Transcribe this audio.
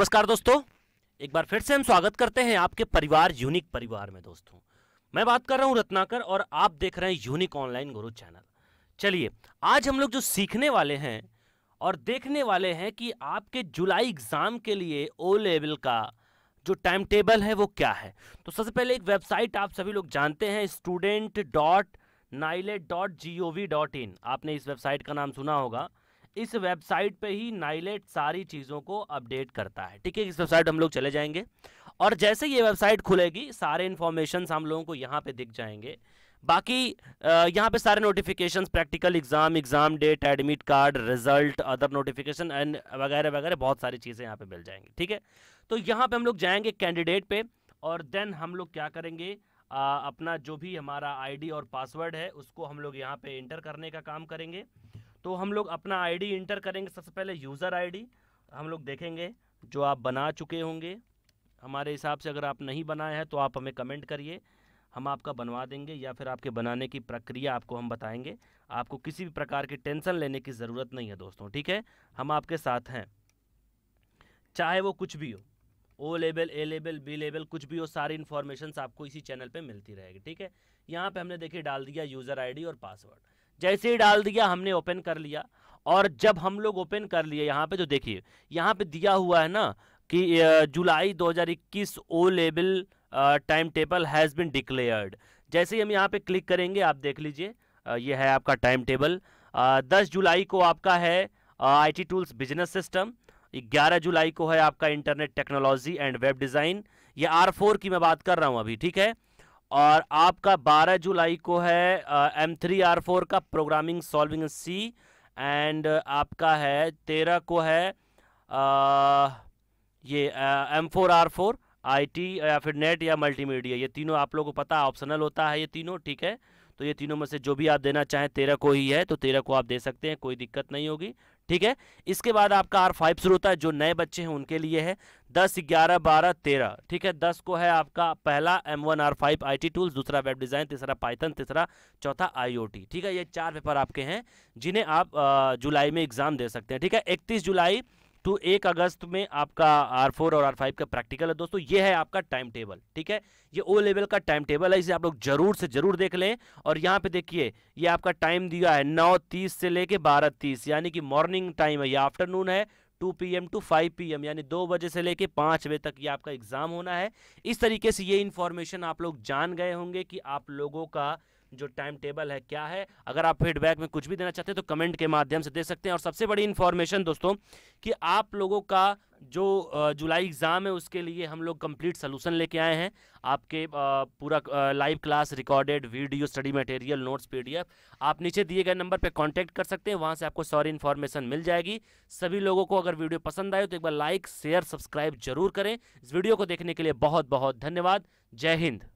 नमस्कार दोस्तों एक बार फिर से हम स्वागत करते हैं आपके परिवार यूनिक परिवार में दोस्तों मैं बात कर रहा हूं रत्नाकर और आप देख रहे हैं यूनिक ऑनलाइन गुरु चैनल चलिए आज हम लोग जो सीखने वाले हैं और देखने वाले हैं कि आपके जुलाई एग्ज़ाम के लिए ओ लेवल का जो टाइम टेबल है वो क्या है तो सबसे पहले एक वेबसाइट आप सभी लोग जानते हैं student dot NIELIT dot G O V dot in आपने इस वेबसाइट का नाम सुना होगा इस वेबसाइट पे ही नाइलेट सारी चीज़ों को अपडेट करता है ठीक है इस वेबसाइट हम लोग चले जाएंगे और जैसे ये वेबसाइट खुलेगी सारे इन्फॉर्मेशन हम लोगों को यहाँ पे दिख जाएंगे बाकी यहाँ पे सारे notification practical exam exam date admit card result other notification and वगैरह वगैरह बहुत सारी चीज़ें यहाँ पे मिल जाएंगी ठीक है तो यहाँ पे हम लोग जाएंगे कैंडिडेट पे और देन हम लोग क्या करेंगे आ, अपना जो भी हमारा आईडी और पासवर्ड है उसको हम लोग यहाँ पे इंटर करने का काम करेंगे तो हम लोग अपना आईडी इंटर करेंगे सबसे पहले यूज़र आईडी हम लोग देखेंगे जो आप बना चुके होंगे हमारे हिसाब से अगर आप नहीं बनाए हैं तो आप हमें कमेंट करिए हम आपका बनवा देंगे या फिर आपके बनाने की प्रक्रिया आपको हम बताएंगे आपको किसी भी प्रकार की टेंशन लेने की ज़रूरत नहीं है दोस्तों ठीक है हम आपके साथ हैं चाहे वो कुछ भी हो O level A level B level कुछ भी हो सारी इन्फॉर्मेशन आपको इसी चैनल पे मिलती रहेगी ठीक है यहाँ पे हमने देखिए डाल दिया यूज़र आईडी और पासवर्ड जैसे ही डाल दिया हमने ओपन कर लिया और जब हम लोग ओपन कर लिए यहाँ पे तो देखिए यहाँ पे दिया हुआ है ना कि जुलाई 2021 ओ लेबल time table has been declared जैसे ही हम यहाँ पे क्लिक करेंगे आप देख लीजिए ये है आपका टाइम टेबल दस जुलाई को आपका है I T tools business system ग्यारह जुलाई को है आपका internet technology and web design ये आर फोर की मैं बात कर रहा हूँ अभी ठीक है और आपका 12 जुलाई को है एम थ्री आर फोर का प्रोग्रामिंग सॉल्विंग सी एंड आपका है तेरह को है आ, ये M four R four I या फिर नेट या मल्टीमीडिया ये तीनों आप लोगों को पता ऑप्शनल होता है ये तीनों ठीक है तो ये तीनों में से जो भी आप देना चाहें तेरह को ही है तो तेरह को आप दे सकते हैं कोई दिक्कत नहीं होगी ठीक है इसके बाद आपका आर फाइव शुरू होता है जो नए बच्चे हैं उनके लिए है दस ग्यारह बारह तेरह ठीक है दस को है आपका पहला M one R five I T tools दूसरा वेब डिज़ाइन तीसरा पाइथन तीसरा चौथा आई ओ टी ठीक है ये चार पेपर आपके हैं जिन्हें आप जुलाई में एग्ज़ाम दे सकते हैं ठीक है इकतीस जुलाई तो एक अगस्त में आपका आर फोर और आर फाइव का प्रैक्टिकल है दोस्तों ये है आपका टाइम टेबल ठीक है ये ओ लेवल का टाइम टेबल है इसे आप लोग जरूर से जरूर देख लें और यहाँ पे देखिए ये आपका टाइम दिया है नौ तीस से लेके बारह तीस यानी कि मॉर्निंग टाइम है या आफ्टरनून है two P M to five P M यानी दो बजे से लेके पाँच बजे तक ये आपका एग्ज़ाम होना है इस तरीके से ये इन्फॉर्मेशन आप लोग जान गए होंगे कि आप लोगों का जो टाइम टेबल है क्या है अगर आप फीडबैक में कुछ भी देना चाहते हैं तो कमेंट के माध्यम से दे सकते हैं और सबसे बड़ी इन्फॉर्मेशन दोस्तों कि आप लोगों का जो जुलाई एग्ज़ाम है उसके लिए हम लोग कंप्लीट सोलूशन लेके आए हैं आपके पूरा live class recorded video study material notes PDF आप नीचे दिए गए नंबर पे कांटेक्ट कर सकते हैं वहाँ से आपको सारी इन्फॉर्मेशन मिल जाएगी सभी लोगों को अगर वीडियो पसंद आए तो एक बार लाइक शेयर सब्सक्राइब जरूर करें इस वीडियो को देखने के लिए बहुत बहुत धन्यवाद जय हिंद